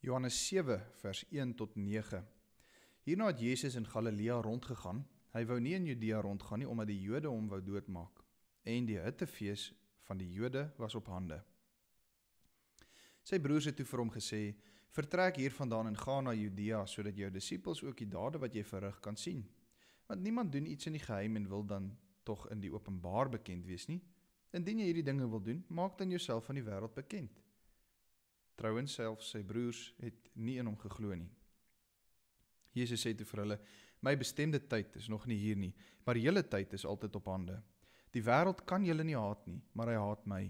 Johannes 7 vers 1 tot 9. Hierna het Jesus in Galilea rondgegaan. Hy wou nie in Judea rondgaan nie omdat die Jode hom wou doodmaak. En die hittefees van die Jode was op hande. Sy broers het toe vir hom gesê: "Vertrek hiervandaan en gaan na Judea sodat jou disippels ook die dade wat jy verrig kan sien. Want niemand doen iets in die geheim en wil dan tog in die openbaar bekend wees nie. Indien jy hierdie dinge wil doen, maak dan jouself van die wêreld bekend." Trouwens self sy broers het nie in hom geglo nie. Jesus sê toe vir hulle: "My bestemde tyd is nog nie hier nie, maar julle tyd is altyd op hande. Die wêreld kan julle nie haat nie, maar hy haat my,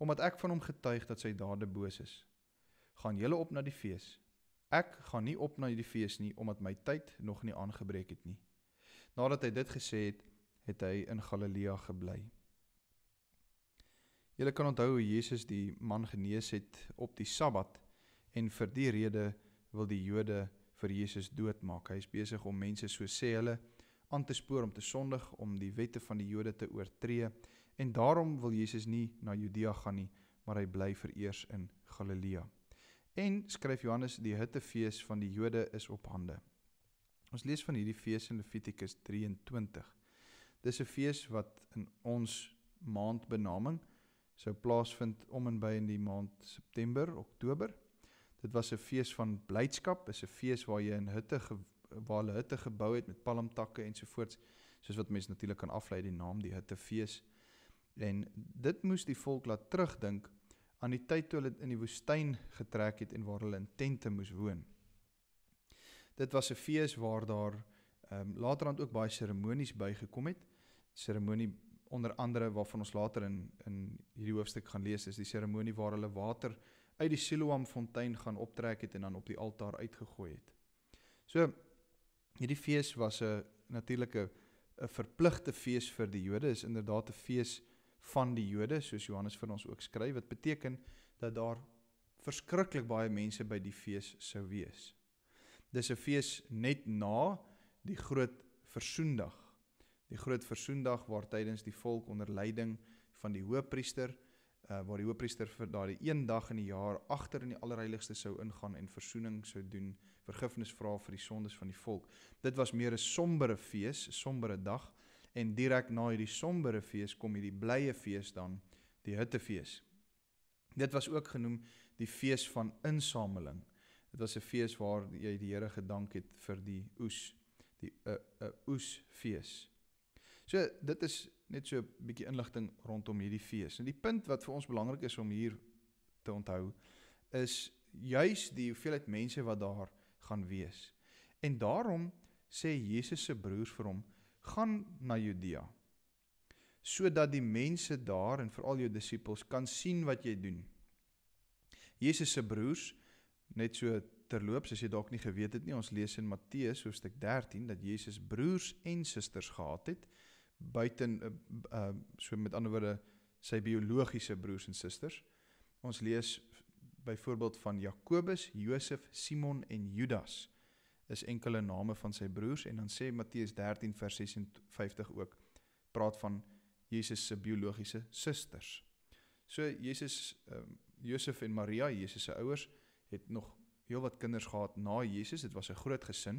omdat ek van hom getuig dat sy dade boos is. Gaan julle op na die fees. Ek gaan nie op na die fees nie, omdat my tyd nog nie aangebreek het nie." Nadat hy dit gesê het, het hy in Galilea gebly. Julle kan onthou hoe Jesus die man genees het op die Sabbat en vir die rede wil die Jode vir Jesus doodmaak. Hy is besig om mense so sê hulle aan te spoor om te sondig, om die wette van die Jode te oortree en daarom wil Jesus nie na Judea gaan nie, maar hy bly vereers in Galilea. En skryf Johannes die hittefees van die Jode is op hande. Ons lees van hierdie fees in Levitikus 23. Dis 'n fees wat in ons maand benaming sou plaasvind om en by in die maand September, Oktober. Dit was 'n fees van blydskap, is 'n fees waar jy in hutte waar hulle hutte gebou het met palmtakke ensovoorts, soos wat mense natuurlik kan aflei die naam die hittefees. En dit moes die volk laat terugdink aan die tyd toe hulle in die woestyn getrek het en waar hulle in tente moes woon. Dit was 'n fees waar daar ehm um, laterand ook baie seremonies bygekom het. Seremonie onder andere waarvan ons later in in hierdie hoofstuk gaan lees is die seremonie waar hulle water uit die Siloam fontein gaan optrek het en dan op die altaar uitgegooi het. So hierdie fees was 'n natuurlike 'n verpligte fees vir die Jode, is inderdaad 'n fees van die Jode soos Johannes vir ons ook skryf wat beteken dat daar verskriklik baie mense by die fees sou wees. Dis 'n fees net na die groot Versoendag die groot versoendag waar tydens die volk onder leiding van die hoofpriester uh, eh, waar die hoofpriester vir daardie een dag in die jaar agter in die allerheiligste sou ingaan en versoening sou doen, vergifnis vra vir die sondes van die volk. Dit was meer 'n sombere fees, 'n sombere dag en direk na hierdie sombere fees kom hierdie blye fees dan, die hittefees. Dit was ook genoem die fees van insameling. Dit was 'n fees waar jy die Here gedank het vir die oes, die 'n uh, eh, uh, eh, oesfees. So dit is net so 'n bietjie inligting rondom hierdie fees. En nou, die punt wat vir ons belangrik is om hier te onthou is juis die hoeveelheid mense wat daar gaan wees. En daarom sê Jesus se broers vir hom: "Gaan na Judea sodat die mense daar en veral jou disippels kan sien wat jy doen." Jesus se broers net so terloops as jy dalk nie geweet het nie, ons lees in Matteus hoofstuk 13 dat Jesus broers en susters gehad het buiten uh, uh so met ander woorde sy biologiese broers en susters. Ons lees byvoorbeeld van Jakobus, Josef, Simon en Judas is enkele name van sy broers en dan sê Matteus 13 vers 56 ook praat van Jesus se biologiese susters. So Jesus ehm um, Josef en Maria, Jesus se ouers, het nog heelwat kinders gehad na Jesus. Dit was 'n groot gesin.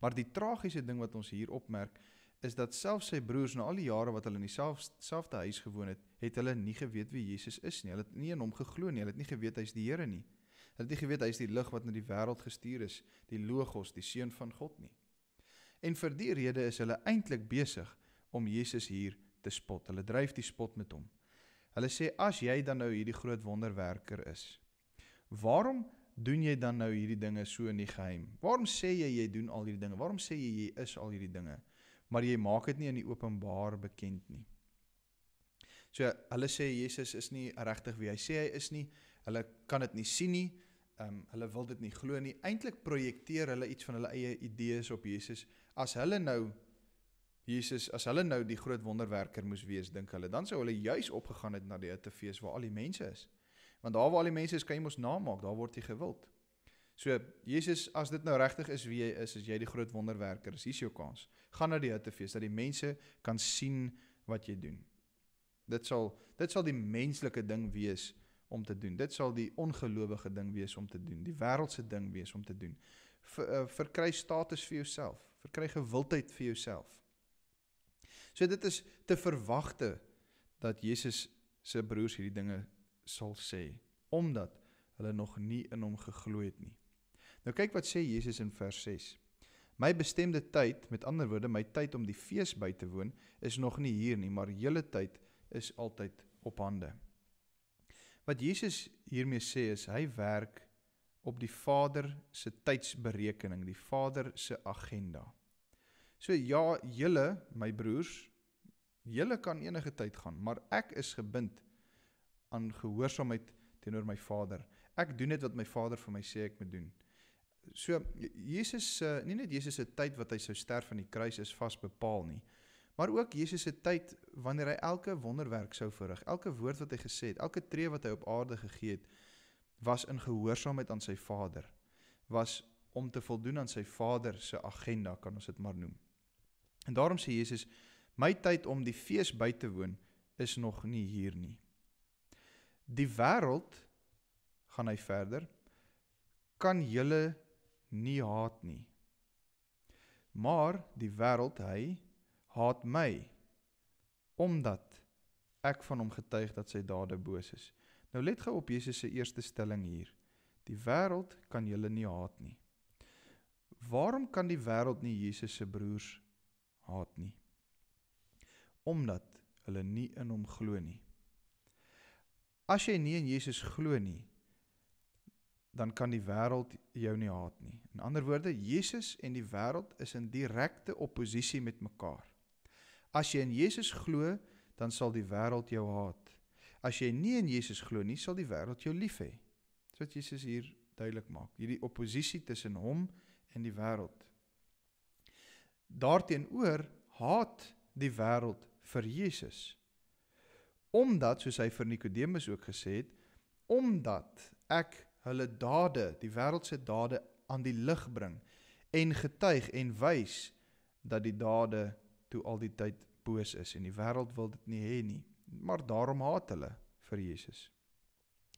Maar die tragiese ding wat ons hier opmerk is dat selfs sy broers na al die jare wat hulle in dieselfde self, huis gewoon het, het hulle nie geweet wie Jesus is nie. Hulle het nie in hom geglo nie. Hulle het nie geweet hy's die Here nie. Hulle het nie geweet hy's die lig wat na die wêreld gestuur is, die Logos, die seun van God nie. En vir die rede is hulle eintlik besig om Jesus hier te spot. Hulle dryf die spot met hom. Hulle sê as jy dan nou hierdie groot wonderwerker is, waarom doen jy dan nou hierdie dinge so in die geheim? Waarom sê jy jy doen al hierdie dinge? Waarom sê jy jy is al hierdie dinge? maar jy maak dit nie in die openbaar bekend nie. So hulle sê Jesus is nie regtig wie hy sê hy is nie. Hulle kan dit nie sien nie. Ehm um, hulle wil dit nie glo nie. Eintlik projekteer hulle iets van hulle eie idees op Jesus. As hulle nou Jesus as hulle nou die groot wonderwerker moes wees, dink hulle, dan sou hulle juis opgegaan het na die hutte fees waar al die mense is. Want daar waar al die mense is, kan jy mos naam maak, daar word jy gewild. So Jesus, as dit nou regtig is wie jy is, as jy die groot wonderwerker is, hier's jou kans. Gaan na die hittefees dat die mense kan sien wat jy doen. Dit sal dit sal die menslike ding wees om te doen. Dit sal die ongelowige ding wees om te doen. Die wêreldse ding wees om te doen. Ver, uh, verkry status vir jouself, verkry gewildheid vir jouself. So dit is te verwagte dat Jesus se broers hierdie dinge sal sê omdat hulle nog nie in hom geglo het nie. Nou kyk wat sê Jesus in vers 6. My bestemde tyd, met ander woorde, my tyd om die fees by te woon, is nog nie hier nie, maar julle tyd is altyd op hande. Wat Jesus hiermee sê is hy werk op die Vader se tydsberekening, die Vader se agenda. So ja, julle, my broers, julle kan enige tyd gaan, maar ek is gebind aan gehoorsaamheid teenoor my Vader. Ek doen dit wat my Vader vir my sê ek moet doen. So Jesus se nie net Jesus se tyd wat hy sou sterf aan die kruis is vas bepaal nie, maar ook Jesus se tyd wanneer hy elke wonderwerk sou verrig, elke woord wat hy gesê het, elke tree wat hy op aarde gegee het, was in gehoorsaamheid aan sy Vader, was om te voldoen aan sy Vader se agenda, kan ons dit maar noem. En daarom sê Jesus, my tyd om die fees by te woon is nog nie hier nie. Die wêreld gaan hy verder kan julle nie haat nie. Maar die wêreld hy haat my omdat ek van hom getuig dat sy dade boos is. Nou let gou op Jesus se eerste stelling hier. Die wêreld kan julle nie haat nie. Waarom kan die wêreld nie Jesus se broers haat nie? Omdat hulle nie in hom glo nie. As jy nie in Jesus glo nie, dan kan die wêreld jou nie haat nie. In ander woorde, Jesus en die wêreld is in direkte oppositie met mekaar. As jy in Jesus glo, dan sal die wêreld jou haat. As jy nie in Jesus glo nie, sal die wêreld jou lief hê. Dis wat Jesus hier duidelik maak, hierdie oppositie tussen hom en die wêreld. Daarteenoor haat die wêreld vir Jesus. Omdat soos hy vir Nikodemus ook gesê het, omdat ek hulle dade, die wêreld se dade aan die lig bring en getuig en wys dat die dade toe al die tyd boos is en die wêreld wil dit nie hê nie. Maar daarom haat hulle vir Jesus.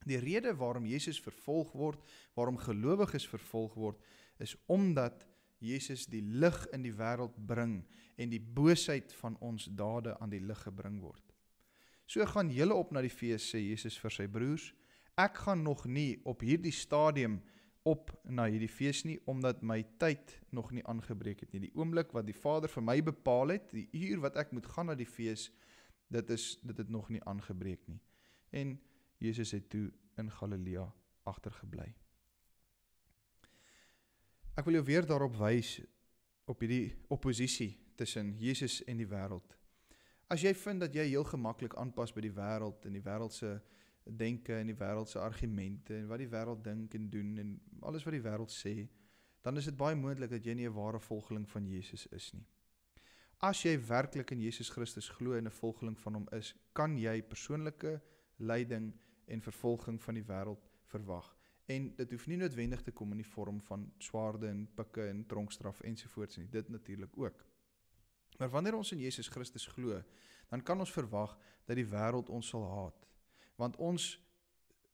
Die rede waarom Jesus vervolg word, waarom gelowiges vervolg word, is omdat Jesus die lig in die wêreld bring en die boosheid van ons dade aan die lig gebring word. So gaan julle op na die fees sê Jesus vir sy broers ek gaan nog nie op hierdie stadium op na hierdie fees nie omdat my tyd nog nie aangebreek het nie. Die oomblik wat die Vader vir my bepaal het, die uur wat ek moet gaan na die fees, dit is dit het nog nie aangebreek nie. En Jesus het toe in Galilea agtergebly. Ek wil jou weer daarop wys op hierdie oppositie tussen Jesus en die wêreld. As jy vind dat jy heel gemaklik aanpas by die wêreld en die wêreld se denke en die wêreld se argumente en wat die wêreld dink en doen en alles wat die wêreld sê, dan is dit baie moontlik dat jy nie 'n ware volgeling van Jesus is nie. As jy werklik in Jesus Christus glo en 'n volgeling van hom is, kan jy persoonlike lyding en vervolging van die wêreld verwag. En dit hoef nie noodwendig te kom in die vorm van swaarde en pikke en tronkstraf ensovoorts nie. Dit natuurlik ook. Maar wanneer ons in Jesus Christus glo, dan kan ons verwag dat die wêreld ons sal haat want ons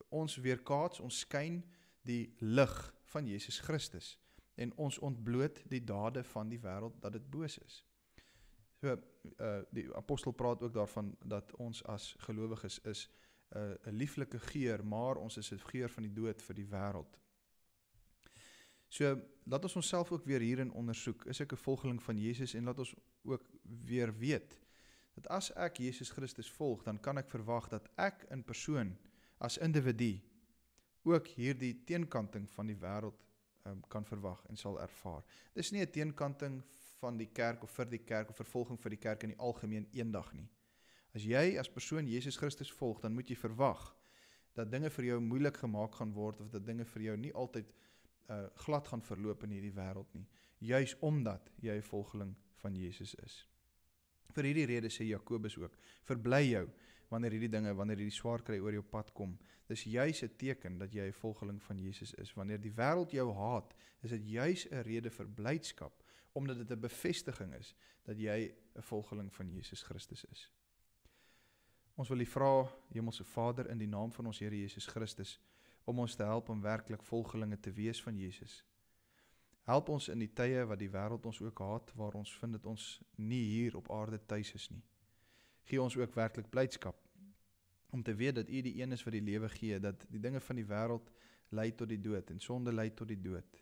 ons weerkaats ons skyn die lig van Jesus Christus en ons ontbloot die dade van die wêreld dat dit boos is. So uh die apostel praat ook daarvan dat ons as gelowiges is 'n uh, 'n lieflike geur, maar ons is 'n geur van die dood vir die wêreld. So laat ons onsself ook weer hierin ondersoek. Is ek 'n volgeling van Jesus en laat ons ook weer weet dat as ek Jesus Christus volg, dan kan ek verwag dat ek in persoon as individu ook hierdie teenkanting van die wêreld um, kan verwag en sal ervaar. Dis nie 'n teenkanting van die kerk of vir die kerk of vervolging vir die kerk in die algemeen eendag nie. As jy as persoon Jesus Christus volg, dan moet jy verwag dat dinge vir jou moeilik gemaak gaan word of dat dinge vir jou nie altyd uh, glad gaan verloop in hierdie wêreld nie, juis omdat jy 'n volgeling van Jesus is. Vir hierdie rede sê Jakobus ook: "Verbly jou wanneer hierdie dinge, wanneer hierdie swaar kry oor jou pad kom. Dis juis 'n teken dat jy 'n volgeling van Jesus is. Wanneer die wêreld jou haat, is dit juis 'n rede vir blydskap, omdat dit 'n bevestiging is dat jy 'n volgeling van Jesus Christus is." Ons wil U vra, Hemelse Vader, in die naam van ons Here Jesus Christus, om ons te help om werklik volgelinge te wees van Jesus. Help ons in die tye wat die wêreld ons ook haat, waar ons vind dit ons nie hier op aarde tuis is nie. Gee ons ook werklik blydskap om te weet dat U die een is wat die lewe gee, dat die dinge van die wêreld lei tot die dood en sonde lei tot die dood.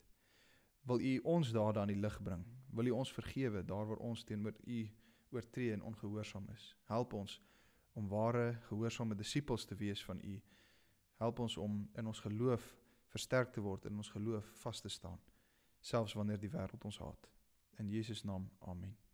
Wil U ons daar dan die lig bring? Wil U ons vergewe daar waar ons teenoor U oortree en ongehoorsaam is? Help ons om ware gehoorsame disippels te wees van U. Help ons om in ons geloof versterk te word en in ons geloof vas te staan selfs wanneer die wêreld ons haat. In Jesus naam. Amen.